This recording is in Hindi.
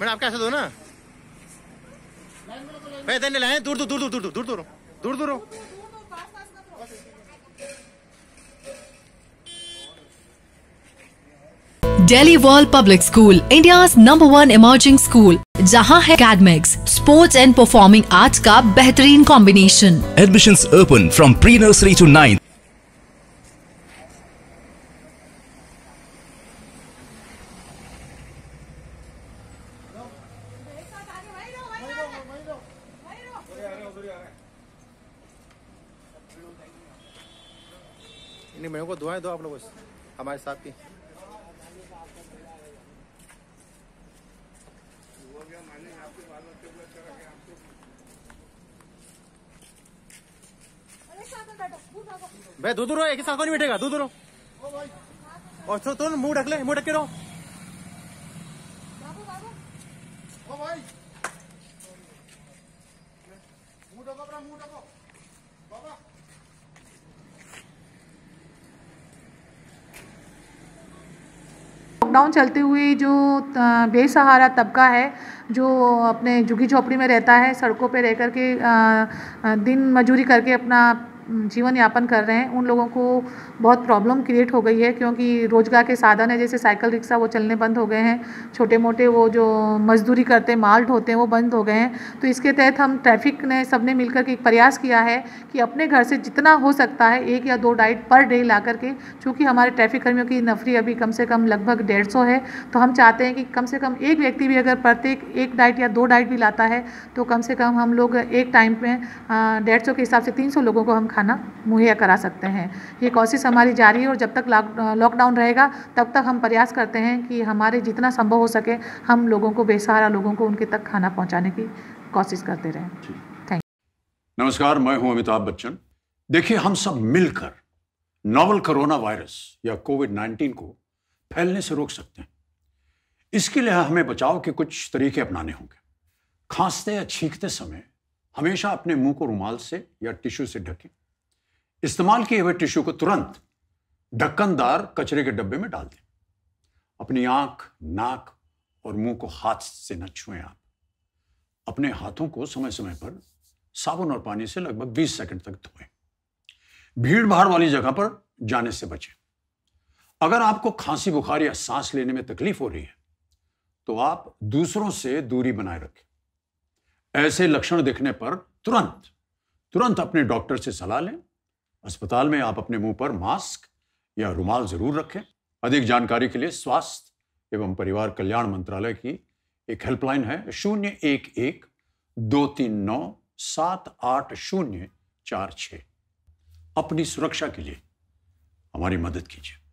मैडम आपके ऐसे दो ना भाई धन्य लाए दूर दूर दूर दूर दूर दूर दूर दूर दूर दूर Delhi world public school India number one emerging school जहां है academics sports and performing arts का बेहतरीन combination admission open from pre nursery to ninth इन मेरे को दुआएं दो आप लोग हमारे साथ की भाई दूध रो एक साथ नहीं बैठेगा दूध रो और तो तुम तो मुंह ढक ले मुंह ढक के रहो बाबा लॉकडाउन चलते हुए जो बेसहारा तबका है जो अपने झुग्गी झोंपड़ी में रहता है सड़कों पे रह कर के दिन मजूरी करके अपना जीवन यापन कर रहे हैं उन लोगों को बहुत प्रॉब्लम क्रिएट हो गई है क्योंकि रोज़गार के साधन है जैसे साइकिल रिक्शा वो चलने बंद हो गए हैं छोटे मोटे वो जो मजदूरी करते हैं माल ढोते हैं वो बंद हो गए हैं तो इसके तहत हम ट्रैफिक ने सबने मिलकर के एक प्रयास किया है कि अपने घर से जितना हो सकता है एक या दो डाइट पर डे ला करके चूँकि हमारे ट्रैफिक कर्मियों की नफरी अभी कम से कम लगभग डेढ़ सौ है तो हम चाहते हैं कि कम से कम एक व्यक्ति भी अगर प्रत्येक एक डाइट या दो डाइट भी लाता है तो कम से कम हम लोग एक टाइम में डेढ़ सौ के हिसाब से तीन सौ लोगों को हम खाना मुहैया करा सकते हैं ये कोशिश हमारी जारी है और जब तक लॉकडाउन रहेगा तब तक हम प्रयास करते हैं कि हमारे जितना संभव हो सके हम लोगों को बेसहारा लोगों को उनके तक खाना पहुँचाने की कोशिश करते रहें थैंक नमस्कार मैं हूँ अमिताभ बच्चन देखिए हम सब मिलकर नोवल कोरोना वायरस या कोविड 19 को फैलने से रोक सकते हैं इसके लिए हमें बचाव के कुछ तरीके अपनाने होंगे खांसते या छींकते समय हमेशा अपने मुंह को रुमाल से या टिश्यू से ढकें इस्तेमाल किए हुए टिश्यू को तुरंत ढक्कनदार कचरे के डब्बे में डाल दें अपनी आंख नाक और मुंह को हाथ से न छुएं आप अपने हाथों को समय समय पर साबुन और पानी से लगभग 20 सेकंड तक धोएं भीड़ भाड़ वाली जगह पर जाने से बचें अगर आपको खांसी बुखार या सांस लेने में तकलीफ हो रही है तो आप दूसरों से दूरी बनाए रखें ऐसे लक्षण दिखने पर तुरंत तुरंत अपने डॉक्टर से सलाह लें अस्पताल में आप अपने मुंह पर मास्क या रुमाल जरूर रखें अधिक जानकारी के लिए स्वास्थ्य एवं परिवार कल्याण मंत्रालय की एक हेल्पलाइन है शून्य एक एक दो तीन नौ सात आठ शून्य चार छ अपनी सुरक्षा के लिए हमारी मदद कीजिए